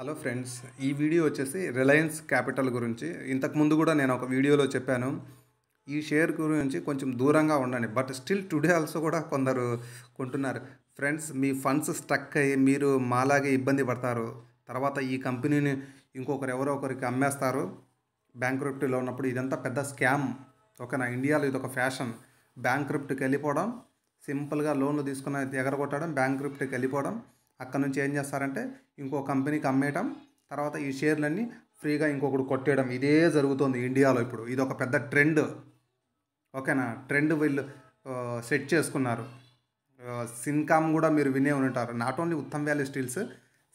hello friends ఈ video వచ్చేసి Reliance Capital గురించి ఇంతకుముందు కూడా నేను ఒక వీడియోలో చెప్పాను ఈ షేర్ గురించి కొంచెం దూరంగా ఉండండి బట్ స్టిల్ టుడే ఆల్సో కూడా కొందరు కొంటున్నారు ఫ్రెండ్స్ మీ ఫండ్స్ స్టక్ అయ్యి మీరు మాలాగే ఇబ్బంది పడతారు తర్వాత ఈ కంపెనీని ఇంకొకరు ఎవరో ఒకరికి అమ్మేస్తారు క్రిప్ట్లో ఉన్నప్పుడు ఇదంతా పెద్ద స్కామ్ ఓకేనా ఇండియాలో ఇది ఒక ఫ్యాషన్ క్రిప్ట్కి వెళ్ళిపోవడం సింపుల్గా లోన్లు తీసుకున్న ఎగరగొట్టడం బ్యాంక్ క్రిప్ట్కి వెళ్ళిపోవడం అక్కడ నుంచి ఏం చేస్తారంటే ఇంకో కంపెనీకి అమ్మేయటం తర్వాత ఈ షేర్లన్నీ ఫ్రీగా ఇంకొకడు కొట్టేయడం ఇదే జరుగుతుంది ఇండియాలో ఇప్పుడు ఇది ఒక పెద్ద ట్రెండ్ ఓకేనా ట్రెండ్ వీళ్ళు సెట్ చేసుకున్నారు సిన్కామ్ కూడా మీరు వినే ఉంటారు not only Uttam value steels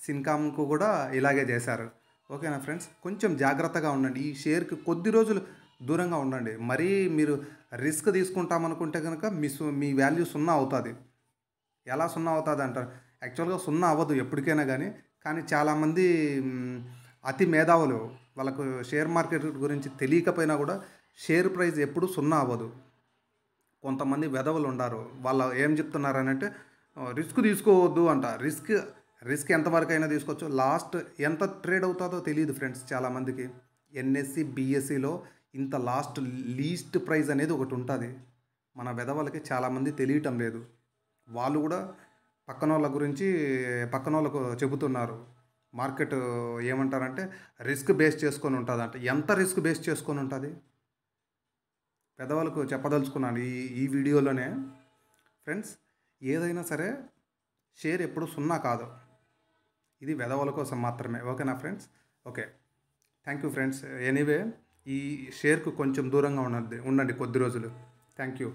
సిన్కామ్కు కూడా ఇలాగే చేశారు ఓకేనా ఫ్రెండ్స్ కొంచెం జాగ్రత్తగా ఉండండి ఈ షేర్కి కొద్ది రోజులు దూరంగా ఉండండి మరీ మీరు రిస్క్ తీసుకుంటామనుకుంటే కనుక మీ మీ వాల్యూ సున్నా అవుతుంది ఎలా సున్నా అవుతుంది అంటారు యాక్చువల్గా సున్నా అవ్వదు ఎప్పటికైనా కానీ కానీ చాలామంది అతి మేధావులు వాళ్ళకు షేర్ మార్కెట్ గురించి తెలియకపోయినా కూడా షేర్ ప్రైస్ ఎప్పుడు సున్నా అవ్వదు కొంతమంది వెధవులు ఉన్నారు వాళ్ళు ఏం చెప్తున్నారనంటే రిస్క్ తీసుకోవద్దు అంట రిస్క్ రిస్క్ ఎంతవరకు అయినా తీసుకోవచ్చు లాస్ట్ ఎంత ట్రేడ్ అవుతుందో తెలియదు ఫ్రెండ్స్ చాలామందికి ఎన్ఎస్సి బిఎస్సిలో ఇంత లాస్ట్ లీస్ట్ ప్రైస్ అనేది ఒకటి ఉంటుంది మన వెధవలకి చాలామంది తెలియటం లేదు వాళ్ళు కూడా పక్కన వాళ్ళ గురించి పక్కన వాళ్ళకు చెబుతున్నారు మార్కెట్ ఏమంటారంటే రిస్క్ బేస్ చేసుకొని ఉంటుంది అంటే ఎంత రిస్క్ బేస్ చేసుకొని ఉంటుంది పెద్దవాళ్ళకు చెప్పదలుచుకున్నాను ఈ ఈ వీడియోలోనే ఫ్రెండ్స్ ఏదైనా సరే షేర్ ఎప్పుడు సున్నా కాదు ఇది వెదవాళ్ళ కోసం మాత్రమే ఓకేనా friends okay thank you friends anyway ఈ షేర్కు కొంచెం దూరంగా ఉండండి ఉండండి కొద్ది రోజులు థ్యాంక్ యూ